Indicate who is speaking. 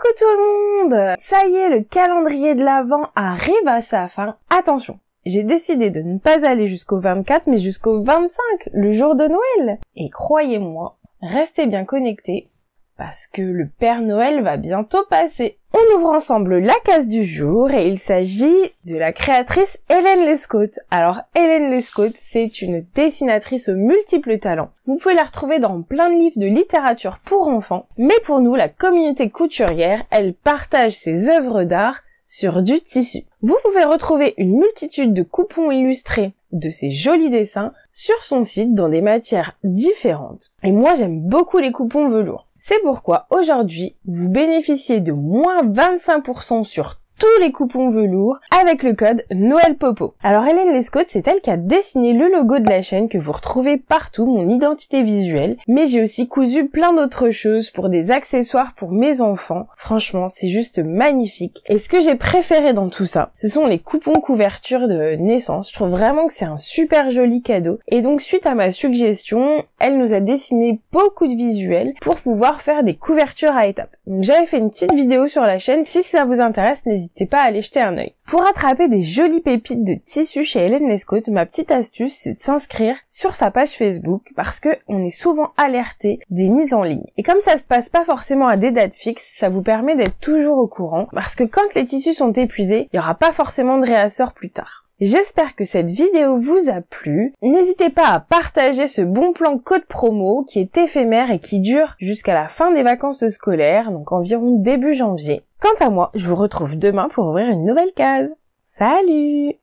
Speaker 1: Coucou tout le monde Ça y est, le calendrier de l'Avent arrive à sa fin. Attention, j'ai décidé de ne pas aller jusqu'au 24 mais jusqu'au 25, le jour de Noël. Et croyez-moi, restez bien connectés parce que le Père Noël va bientôt passer. On ouvre ensemble la case du jour et il s'agit de la créatrice Hélène Lescott. Alors Hélène Lescott, c'est une dessinatrice aux multiples talents. Vous pouvez la retrouver dans plein de livres de littérature pour enfants, mais pour nous, la communauté couturière, elle partage ses œuvres d'art sur du tissu. Vous pouvez retrouver une multitude de coupons illustrés de ses jolis dessins sur son site dans des matières différentes. Et moi j'aime beaucoup les coupons velours. C'est pourquoi aujourd'hui, vous bénéficiez de moins 25% sur tous les coupons velours avec le code Noël Popo. Alors Hélène Lescott, c'est elle qui a dessiné le logo de la chaîne que vous retrouvez partout, mon identité visuelle, mais j'ai aussi cousu plein d'autres choses pour des accessoires pour mes enfants. Franchement, c'est juste magnifique. Et ce que j'ai préféré dans tout ça, ce sont les coupons couverture de naissance. Je trouve vraiment que c'est un super joli cadeau. Et donc suite à ma suggestion, elle nous a dessiné beaucoup de visuels pour pouvoir faire des couvertures à étapes. Donc j'avais fait une petite vidéo sur la chaîne. Si ça vous intéresse, n'hésitez n'hésitez pas à aller jeter un œil. Pour attraper des jolies pépites de tissus chez Hélène Lescott, ma petite astuce, c'est de s'inscrire sur sa page Facebook parce que on est souvent alerté des mises en ligne. Et comme ça se passe pas forcément à des dates fixes, ça vous permet d'être toujours au courant parce que quand les tissus sont épuisés, il n'y aura pas forcément de réassort plus tard. J'espère que cette vidéo vous a plu. N'hésitez pas à partager ce bon plan code promo qui est éphémère et qui dure jusqu'à la fin des vacances scolaires, donc environ début janvier. Quant à moi, je vous retrouve demain pour ouvrir une nouvelle case. Salut